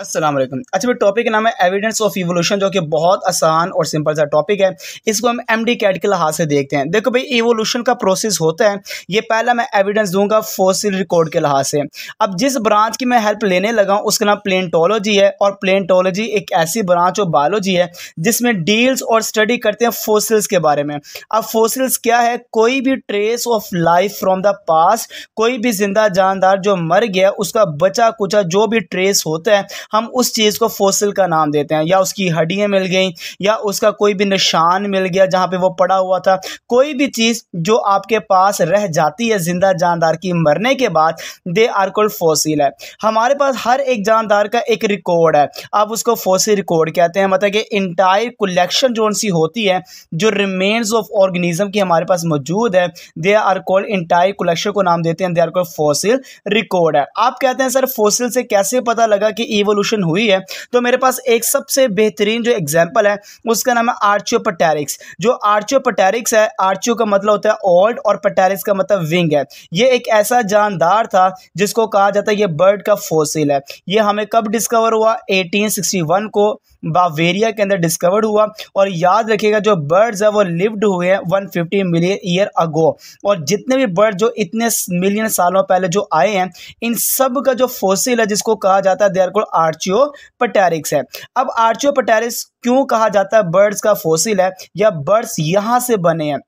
असलम अच्छा भाई टॉपिक का नाम है एविडेंस ऑफ इवोल्यूशन जो कि बहुत आसान और सिंपल सा टॉपिक है इसको हम एम डी कैट के लिहाज से देखते हैं देखो भाई इवोल्यूशन का प्रोसेस होता है ये पहला मैं एविडेंस दूंगा फोसिल रिकॉर्ड के लिहाज से अब जिस ब्रांच की मैं हेल्प लेने लगा उसका नाम प्लेटोलॉजी है और प्लेंटोलॉजी एक ऐसी ब्रांच ऑफ बायोलॉजी है जिसमें डील्स और स्टडी करते हैं फोसिल्स के बारे में अब फोसिल्स क्या है कोई भी trace of life from the past कोई भी जिंदा जानदार जो मर गया उसका बचा कुचा जो भी ट्रेस होता है हम उस चीज़ को फोसिल का नाम देते हैं या उसकी हड्डियाँ मिल गई या उसका कोई भी निशान मिल गया जहाँ पर वो पड़ा हुआ था कोई भी चीज़ जो आपके पास रह जाती है ज़िंदा जानदार की मरने के बाद दे आर कोल्ड फोसिल है हमारे पास हर एक जानदार का एक रिकॉर्ड है आप उसको फोसिल रिकॉर्ड कहते हैं मतलब कि इंटायर कलेक्शन जो सी होती है जो रिमेन्स ऑफ ऑर्गेनिज्म की हमारे पास मौजूद है they are called entire collection को नाम देते हैं they are called fossil record है आप कहते हैं सर फोसिल से कैसे पता लगा कि ईवल रेवोल्यूशन हुई है तो मेरे पास एक सबसे बेहतरीन जो एग्जाम्पल है उसका नाम है आर्चियो पटेरिक्स जो आर्चियो पटेरिक्स है आर्चियो का मतलब होता है ओल्ड और पटेरिक्स का मतलब विंग है ये एक ऐसा जानदार था जिसको कहा जाता है ये बर्ड का फोसिल है ये हमें कब डिस्कवर हुआ 1861 को बावेरिया के अंदर डिस्कवर्ड हुआ और याद रखिएगा जो बर्ड्स है वो लिव्ड हुए हैं 150 मिलियन ईयर अगो और जितने भी बर्ड जो इतने मिलियन सालों पहले जो आए हैं इन सब का जो फोसिल है जिसको कहा जाता है they are called archaeopteryx है अब आर्चियो पटेरिक्स क्यों कहा जाता है बर्ड्स का फोसिल है या बर्ड्स यहाँ से बने हैं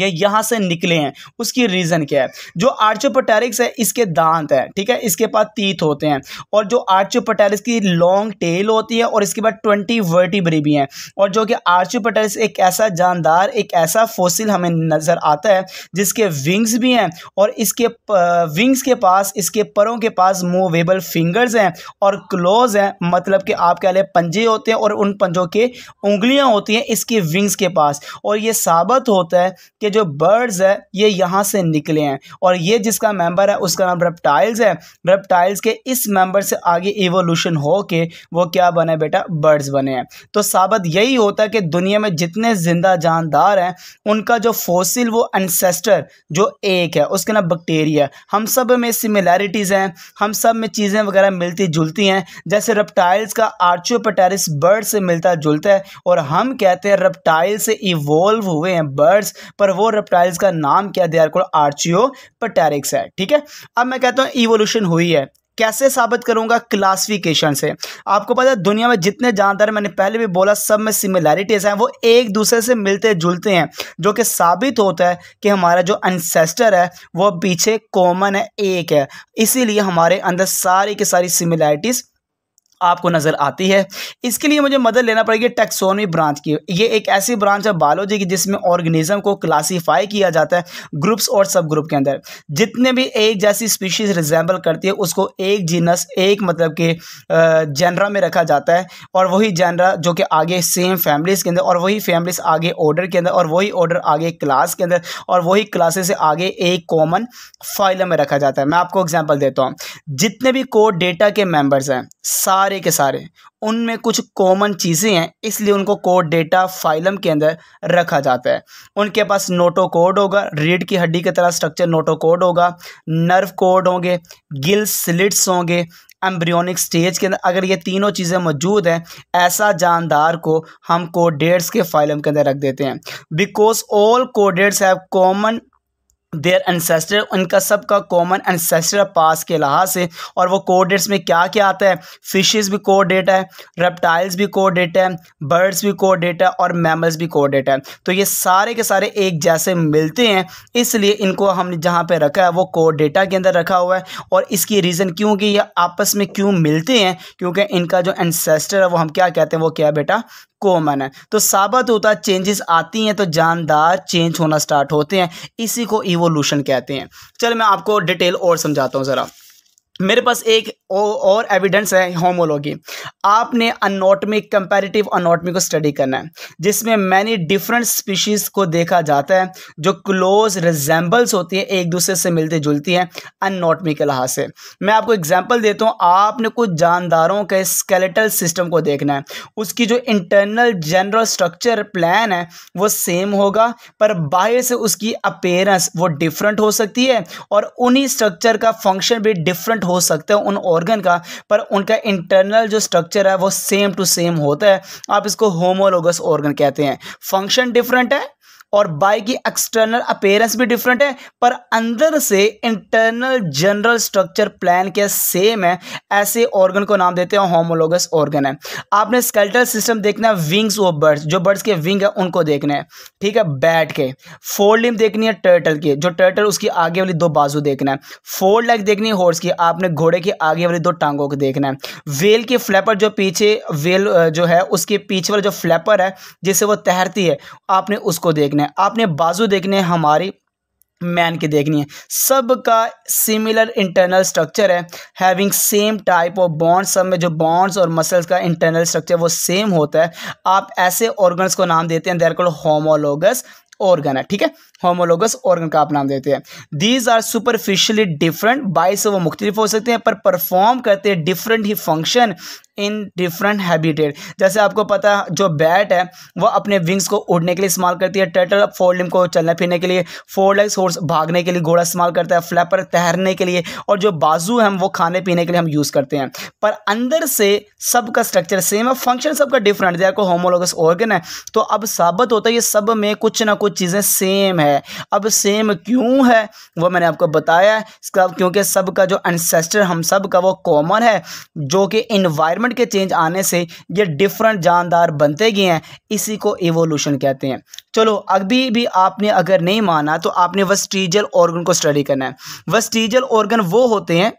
ये यहाँ से निकले हैं उसकी रीज़न क्या है जो आर्चोपोटेरिक्स है इसके दांत है ठीक है इसके पास तीत होते हैं और जो आर्चोपोटेरिक्स की लॉन्ग टेल होती है और इसके बाद ट्वेंटी वर्टिब्री भी हैं और जो कि आर्चोपोटेरिक्स एक ऐसा जानदार एक ऐसा फोसिल हमें नज़र आता है जिसके विंग्स भी हैं और इसके विंग्स के पास इसके परों के पास मूवेबल फिंगर्स हैं और क्लोज हैं मतलब कि आप कह लें पंजे होते हैं और उन पंजों के उंगलियाँ होती हैं इसके विंग्स के पास और ये साबित होता है कि जो बर्ड्स है ये यहाँ से निकले हैं और ये जिसका मेंबर है उसका नाम रेप्टाइल्स है रेप्टाइल्स के इस मेंबर से आगे इवोल्यूशन हो के वो क्या बने बेटा बर्ड्स बने हैं तो साबित यही होता है कि दुनिया में जितने ज़िंदा जानदार हैं उनका जो फोसिल वो एनसेस्टर जो एक है उसका नाम बैक्टीरिया हम सब में सिमिलैरिटीज़ हैं हम सब में चीज़ें वगैरह मिलती जुलती हैं जैसे रेप्टाइल्स का आर्चोपेटारिस बर्ड से मिलता जुलता है और हम कहते हैं रेप्टाइल से इवोल्व हुए हैं बर्ड्स पर वो रेप्टाइल्स का नाम क्या दे आर को आर्चियो पटेरिक्स है ठीक है अब मैं कहता हूँ इवोल्यूशन हुई है कैसे साबित करूंगा क्लासिफिकेशन से आपको पता है दुनिया में जितने जानदार मैंने पहले भी बोला सब में सिमिलैरिटीज़ हैं वो एक दूसरे से मिलते जुलते हैं जो कि साबित होता है कि हमारा जो अनसेस्टर है वो पीछे कॉमन है एक है इसीलिए हमारे अंदर सारी की सारी सिमिलैरिटीज़ आपको नज़र आती है इसके लिए मुझे मदद लेना पड़ेगी टेक्सोनमी ब्रांच की ये एक ऐसी ब्रांच है बायोलॉजी की जिसमें ऑर्गेनिज्म को क्लासीफाई किया जाता है ग्रुप्स और सब ग्रुप के अंदर जितने भी एक जैसी स्पीशीज रिजेंबल करती है उसको एक जीनस एक मतलब के जनरा में रखा जाता है और वही जनरा जो कि आगे सेम फैमिलीज़ के अंदर और वही फैमिलीज़ आगे ऑर्डर के अंदर और वही ऑर्डर आगे क्लास के अंदर और वही क्लासेस से आगे एक कॉमन फाइलम में रखा जाता है मैं आपको एग्जांपल देता हूँ जितने भी कोड डेटा के मेंबर्स हैं सारे के सारे उनमें कुछ कॉमन चीज़ें हैं इसलिए उनको कोड डेटा फाइलम के अंदर रखा जाता है उनके पास नोटो कोड होगा रीढ़ की हड्डी की तरह स्ट्रक्चर नोटो कोड होगा नर्व कोड होंगे गिल स्लिट्स होंगे एम्ब्रियोनिक स्टेज के अंदर अगर ये तीनों चीज़ें मौजूद हैं ऐसा जानदार को हम कोडेट्स के फाइलम के अंदर रख देते हैं because all chordates have common their ancestor उनका सबका कॉमन एनसेस्टर पास के लिहाज से और वो कोड डेट्स में क्या क्या आता है फिशेस भी कोड डेट है रेप्टाइल्स भी कोड डेट है बर्ड्स भी कोड डेट है और मैमल्स भी कोर डेट है तो ये सारे के सारे एक जैसे मिलते हैं इसलिए इनको हमने जहाँ पे रखा है वो कोड डेटा के अंदर रखा हुआ है और इसकी रीज़न क्यों कि ये आपस में क्यों मिलते हैं क्योंकि इनका जो एनसेस्टर है वो हम क्या कहते हैं वो क्या बेटा कॉमन है तो साबित होता है चेंजेस आती हैं तो जानदार चेंज होना स्टार्ट होते हैं इसी को इवोल्यूशन कहते हैं चल मैं आपको डिटेल और समझाता हूँ ज़रा मेरे पास एक और एविडेंस है होमोलॉजी आपने अनोटमिक कंपैरेटिव अनोटमी को स्टडी करना है जिसमें मैनी डिफरेंट स्पीशीज़ को देखा जाता है जो क्लोज रिजेंबल्स होती है एक दूसरे से मिलती जुलती हैं अनोटमी के लिहाज से मैं आपको एग्जांपल देता हूँ आपने कुछ जानदारों के स्केलेटल सिस्टम को देखना है उसकी जो इंटरनल जनरल स्ट्रक्चर प्लान है वो सेम होगा पर बाहर से उसकी अपेयरेंस वो डिफरेंट हो सकती है और उन्हीं स्ट्रक्चर का फंक्शन भी डिफरेंट डिफरेंट हो सकता है उन ऑर्गन का पर उनका इंटरनल जो स्ट्रक्चर है वो सेम टू सेम होता है आप इसको होमोलोगस ऑर्गन कहते हैं फंक्शन डिफरेंट है और बाइक की एक्सटर्नल अपेयरेंस भी डिफरेंट है पर अंदर से इंटरनल जनरल स्ट्रक्चर प्लान के सेम है ऐसे ऑर्गन को नाम देते हैं होमोलोगस ऑर्गन है आपने स्केल्टल सिस्टम देखना है विंग्स ऑफ बर्ड्स जो बर्ड्स के विंग है उनको देखना है ठीक है बैट के फोर लिम देखनी है टर्टल की जो टर्टल उसकी आगे वाली दो बाजू देखना है फोर लेग देखनी है हॉर्स की आपने घोड़े की आगे वाली दो टांगों को देखना है वेल के फ्लैपर जो पीछे वेल जो है उसके पीछे वाला जो फ्लैपर है जिससे वो तैरती है आपने उसको देखना है देखना है आपने बाजू देखने हैं हमारी मैन की देखनी है सब का सिमिलर इंटरनल स्ट्रक्चर है having same type of bones सब में जो बॉन्ड्स और मसल्स का इंटरनल स्ट्रक्चर वो सेम होता है आप ऐसे ऑर्गन्स को नाम देते हैं देर कॉल होमोलोगस ऑर्गन है ठीक है होमोलोगस ऑर्गन का आप नाम देते हैं दीज आर सुपरफिशियली डिफरेंट बाई से वो मुख्तलिफ हो सकते हैं पर परफॉर्म करते हैं डिफरेंट ही फंक्शन इन डिफरेंट हैबिटेट जैसे आपको पता है जो बैट है वह अपने विंग्स को उड़ने के लिए इस्तेमाल करती है टर्टल फोर लिम को चलने फिरने के लिए फोर लेग्स हॉर्स भागने के लिए घोड़ा इस्तेमाल करता है फ्लैपर तैरने के लिए और जो बाजू हैं वो खाने पीने के लिए हम यूज़ करते हैं पर अंदर से सबका स्ट्रक्चर सेम है फंक्शन सबका डिफरेंट जैसे होमोलोगस ऑर्गन है तो अब साबित होता है ये सब में कुछ ना कुछ चीज़ें सेम है है अब सेम क्यों है वो मैंने आपको बताया इसका क्योंकि सब का जो एनसेस्टर हम सब का वो कॉमन है जो कि इन्वायरमेंट के चेंज आने से ये डिफरेंट जानदार बनते गए हैं इसी को एवोल्यूशन कहते हैं चलो अभी भी आपने अगर नहीं माना तो आपने वस्टीजल ऑर्गन को स्टडी करना है वस्टीजल ऑर्गन वो होते हैं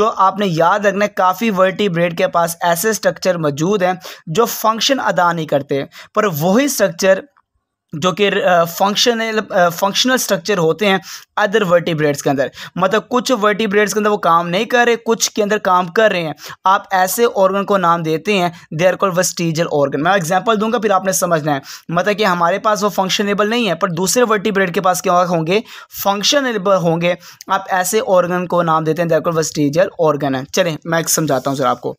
जो आपने याद रखना है काफ़ी वर्टिब्रेड के पास ऐसे स्ट्रक्चर मौजूद हैं जो फंक्शन अदा नहीं करते पर वही स्ट्रक्चर जो कि फंक्शनल फंक्शनल स्ट्रक्चर होते हैं अदर वर्टिब्रेड्स के अंदर मतलब कुछ वर्टिब्रेड्स के अंदर वो काम नहीं कर रहे कुछ के अंदर काम कर रहे हैं आप ऐसे ऑर्गन को नाम देते हैं they are called vestigial organ मैं एग्जांपल दूंगा फिर आपने समझना है मतलब कि हमारे पास वो फंक्शनेबल नहीं है पर दूसरे वर्टिब्रेड के पास क्या होंगे फंक्शनेबल होंगे आप ऐसे ऑर्गन को नाम देते हैं they are called vestigial organ है चले मैं समझाता हूँ सर आपको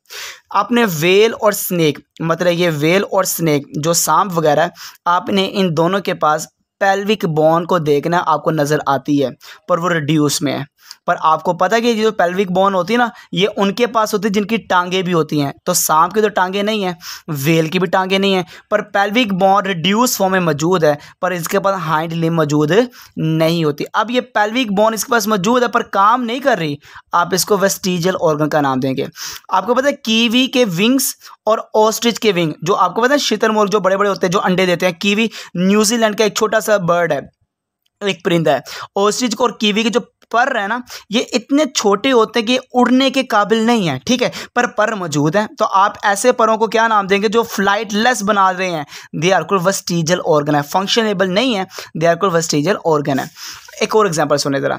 आपने वेल और स्नैक मतलब ये वेल और स्नैक जो सांप वगैरह आपने इन दो दोनों के पास पेल्विक बोन को देखना आपको नज़र आती है पर वो रिड्यूस में है पर आपको पता है कि जो पेल्विक बोन होती है ना ये उनके पास होती है जिनकी टांगे भी होती हैं तो सांप की तो टांगे नहीं हैं वेल की भी टांगे नहीं हैं पर पेल्विक बोन रिड्यूस फॉर्म में मौजूद है पर इसके पास हाइंड लिम मौजूद नहीं होती अब ये पेल्विक बोन इसके पास मौजूद है पर काम नहीं कर रही आप इसको वेस्टिजल ऑर्गन का नाम देंगे आपको पता है कीवी के विंग्स और ऑस्ट्रिच के विंग जो आपको पता है शीतल मोर्ग जो बड़े बड़े होते हैं जो अंडे देते हैं कीवी न्यूजीलैंड का एक छोटा सा बर्ड है एक परिंदा है ऑस्ट्रिच और कीवी के जो पर है ना ये इतने छोटे होते हैं कि उड़ने के काबिल नहीं है ठीक है पर पर मौजूद हैं तो आप ऐसे परों को क्या नाम देंगे जो फ्लाइट लेस बना रहे हैं दे आर कुल वस्टीजल ऑर्गन है फंक्शनेबल नहीं है दे आर कुल वस्टीजल ऑर्गन है एक और एग्जाम्पल सुने ज़रा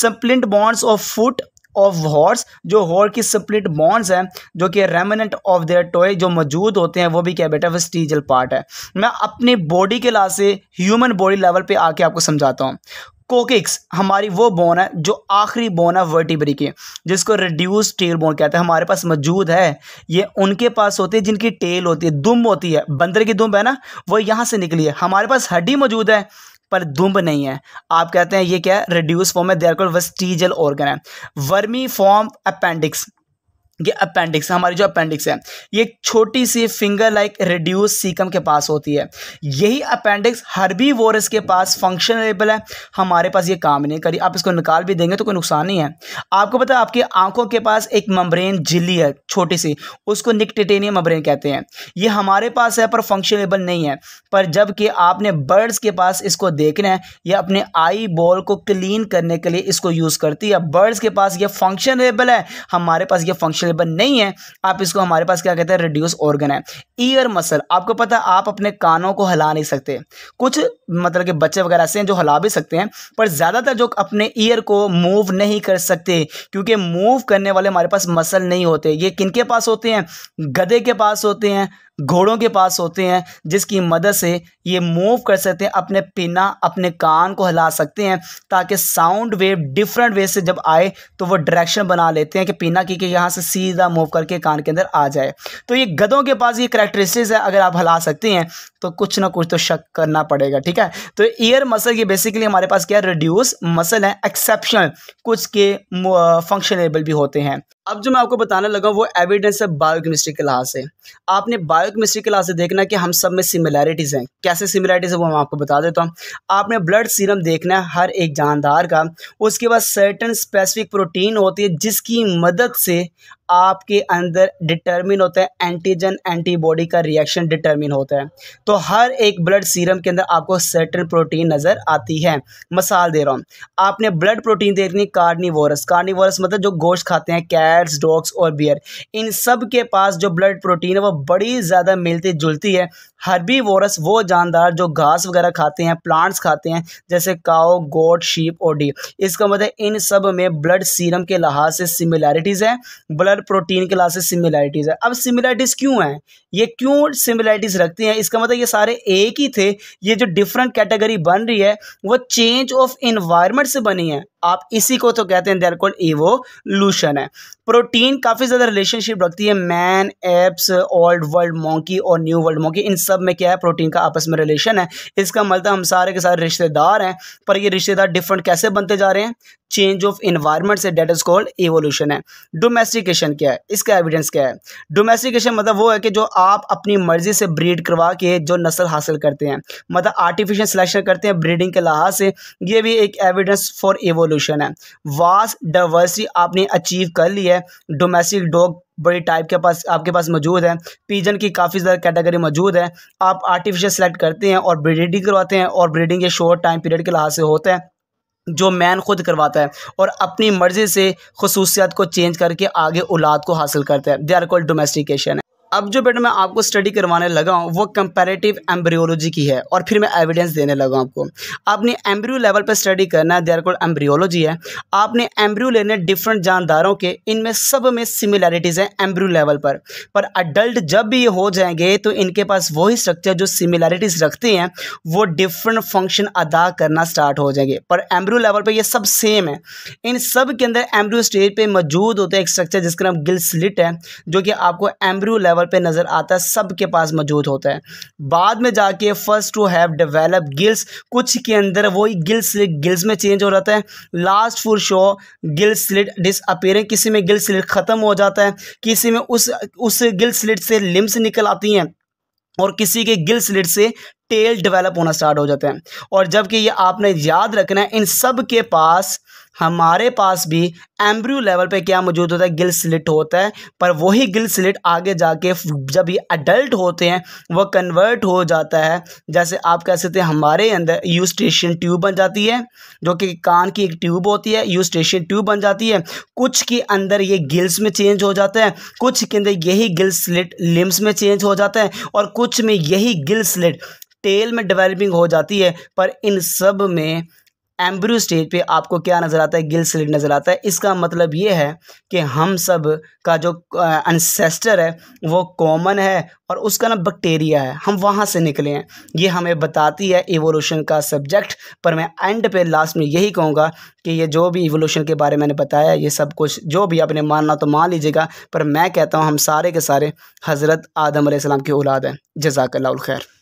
splint bones of foot of horse जो हॉर की सप्लिट बॉन्ड्स हैं जो कि रेमनेंट ऑफ देयर टॉय जो मौजूद होते हैं वो भी क्या बेटा वस्टीजल पार्ट है मैं अपनी बॉडी के ला से ह्यूमन बॉडी लेवल पे आके आपको समझाता हूँ कोकिक्स हमारी वो बोन है जो आखिरी बोन है वर्टिब्री की जिसको रिड्यूस टेल बोन कहते हैं हमारे पास मौजूद है ये उनके पास होती है जिनकी टेल होती है दुम होती है बंदर की दुम है ना वो यहाँ से निकली है हमारे पास हड्डी मौजूद है पर दुम्ब नहीं है आप कहते हैं ये क्या है रिड्यूस फॉर्म है देर कॉल वस्टीजल ऑर्गन है वर्मी फॉर्म अपेंडिक्स ये अपेंडिक्स हमारी जो अपेंडिक्स है ये एक छोटी सी फिंगर लाइक रिड्यूस सीकम के पास होती है यही अपेंडिक्स हर्बी वोरस के पास फंक्शनेबल है हमारे पास ये काम नहीं करी आप इसको निकाल भी देंगे तो कोई नुकसान नहीं है आपको पता है आपकी आंखों के पास एक मम्ब्रेन झिल्ली है छोटी सी उसको निकटिटेनियम मम्ब्रेन कहते हैं ये हमारे पास है पर फंक्शनेबल नहीं है पर जबकि आपने बर्ड्स के पास इसको देखना है या अपने आई बॉल को क्लीन करने के लिए इसको यूज़ करती है बर्ड्स के पास ये फंक्शनेबल है हमारे पास ये फंक्शन सेलेबल नहीं है आप इसको हमारे पास क्या कहते हैं रिड्यूस ऑर्गन है ईयर मसल आपको पता है आप अपने कानों को हिला नहीं सकते कुछ मतलब के बच्चे वगैरह ऐसे हैं जो हिला भी सकते हैं पर ज़्यादातर जो अपने ईयर को मूव नहीं कर सकते क्योंकि मूव करने वाले हमारे पास मसल नहीं होते ये किन के पास होते हैं गधे के पास होते हैं घोड़ों के पास होते हैं जिसकी मदद से ये मूव कर सकते हैं अपने पिना अपने कान को हिला सकते हैं ताकि साउंड वेव डिफरेंट वे से जब आए तो वो डायरेक्शन बना लेते हैं कि पिना की कि यहाँ से सीधा मूव करके कान के अंदर आ जाए तो ये गधों के पास ये करेक्टरिस्टिक्स है अगर आप हिला सकते हैं तो कुछ ना कुछ तो शक करना पड़ेगा ठीक है तो ईयर मसल ये बेसिकली हमारे पास क्या है रिड्यूस मसल है एक्सेप्शन कुछ के फंक्शनेबल uh, भी होते हैं अब जो मैं आपको बताने लगा वो एविडेंस है बायोकेमिस्ट्री क्लास है आपने बायोकेमिस्ट्री क्लास से देखना कि हम सब में सिमिलैरिटीज़ हैं कैसे सिमिलैरिटीज़ है वो मैं आपको बता देता हूँ आपने ब्लड सीरम देखना है हर एक जानदार का उसके बाद सर्टन स्पेसिफिक प्रोटीन होती है जिसकी मदद से आपके अंदर डिटर्मिन होता है एंटीजन एंटीबॉडी का रिएक्शन डिटर्मिन होता है तो हर एक ब्लड सीरम के अंदर आपको सर्टन प्रोटीन नज़र आती है मसाल दे रहा हूँ आपने ब्लड प्रोटीन देखनी कार्निवोरस कार्निवोरस मतलब जो गोश्त खाते हैं कैट्स डॉग्स और बियर इन सब के पास जो ब्लड प्रोटीन है वो बड़ी ज़्यादा मिलती जुलती है वोरस वो जानदार जो घास वगैरह खाते हैं प्लांट्स खाते हैं जैसे काओ गोट शीप और डी इसका मतलब इन सब में ब्लड सीरम के लिहाज से सिमिलैरिटीज़ हैं blood similar protein classes similarities है अब सिमिलैरिटीज़ क्यों हैं ये क्यों सिमिलैरिटीज़ रखती हैं इसका मतलब ये सारे एक ही थे ये जो डिफरेंट कैटेगरी बन रही है वो चेंज ऑफ इन्वायरमेंट से बनी है आप इसी को तो कहते हैं देर कॉल्ड इवोल्यूशन है प्रोटीन काफ़ी ज़्यादा रिलेशनशिप रखती है man apes old world monkey और न्यू वर्ल्ड मोंकी इन सब में क्या है प्रोटीन का आपस में रिलेशन है इसका मतलब हम सारे के सारे रिश्तेदार हैं पर ये रिश्तेदार डिफरेंट कैसे बनते जा रहे हैं चेंज ऑफ इन्वायरमेंट से डेट इज कॉल्ड एवोल्यूशन है डोमेस्टिकेशन क्या है इसका एविडेंस क्या है डोमेस्टिकेशन मतलब वो है कि जो आप अपनी मर्जी से ब्रीड करवा के जो नस्ल हासिल करते हैं मतलब आर्टिफिशियल सिलेक्शन करते हैं ब्रीडिंग के लिहाज से ये भी एक एविडेंस फॉर एवोल्यूशन सोल्यूशन है वास डाइवर्सिटी आपने अचीव कर ली है डोमेस्टिक डॉग बड़ी टाइप के पास आपके पास मौजूद है पीजन की काफ़ी ज़्यादा कैटेगरी मौजूद है आप आर्टिफिशियल सेलेक्ट करते हैं और ब्रीडिंग करवाते हैं और ब्रीडिंग ये शॉर्ट टाइम पीरियड के लिहाज से होता है जो मैन खुद करवाता है और अपनी मर्ज़ी से खसूसियात को चेंज करके आगे औलाद को हासिल करता है दे आर कॉल्ड डोमेस्टिकेशन अब जो बेटा मैं आपको स्टडी करवाने लगा हूँ वो कंपेरेटिव एम्ब्रियोलॉजी की है और फिर मैं एविडेंस देने लगा हूँ आपको आपने एम्ब्रियो लेवल पर स्टडी करना है देर कोल्ड एम्ब्रियोलॉजी है आपने एम्ब्रियो लेने डिफरेंट जानदारों के इनमें सब में सिमिलैरिटीज़ हैं एम्ब्रियो लेवल पर पर अडल्ट जब भी ये हो जाएंगे तो इनके पास वही स्ट्रक्चर जो सिमिलैरिटीज़ रखते हैं वो डिफरेंट फंक्शन अदा करना स्टार्ट हो जाएंगे पर एम्ब्रियो लेवल पर ये सब सेम है इन सब के अंदर एम्ब्रियो स्टेज पर मौजूद होता है एक स्ट्रक्चर जिसका नाम गिल स्लिट है जो कि आपको एम्ब्रियो लेवल तौर पे नज़र आता है सब के पास मौजूद होता है बाद में जाके first to have develop gills कुछ के अंदर वही गिल्स गिल्स में चेंज हो जाता है last four show gill slit disappearing किसी में गिल स्लिट ख़त्म हो जाता है किसी में उस उस गिल स्लिट से लिम्स निकल आती हैं और किसी के गिल स्लिट से टेल डेवलप होना स्टार्ट हो जाते हैं और जबकि ये आपने याद रखना है इन सब के पास हमारे पास भी एम्ब्रियो लेवल पे क्या मौजूद होता है गिल स्लिट होता है पर वही गिल स्लिट आगे जाके जब ये अडल्ट होते हैं वह कन्वर्ट हो जाता है जैसे आप कह सकते हैं हमारे अंदर यूस्टेशियन ट्यूब बन जाती है जो कि कान की एक ट्यूब होती है यूस्टेशियन ट्यूब बन जाती है कुछ के अंदर ये गिल्स में चेंज हो जाता है कुछ के अंदर यही गिल स्लिट लिम्स में चेंज हो जाता है और कुछ में यही गिल स्लिट टेल में डेवलपिंग हो जाती है पर इन सब में एम्ब्रू स्टेज पे आपको क्या नज़र आता है गिल स्लिट नज़र आता है इसका मतलब ये है कि हम सब का जो अनसेस्टर है वो कॉमन है और उसका ना बैक्टीरिया है हम वहाँ से निकले हैं ये हमें बताती है इवोल्यूशन का सब्जेक्ट पर मैं एंड पे लास्ट में यही कहूँगा कि ये जो भी इवोल्यूशन के बारे में मैंने बताया ये सब कुछ जो भी आपने मानना तो मान लीजिएगा पर मैं कहता हूँ हम सारे के सारे हज़रत आदम आसमाम की औलाद हैं जजाकल्ला खैर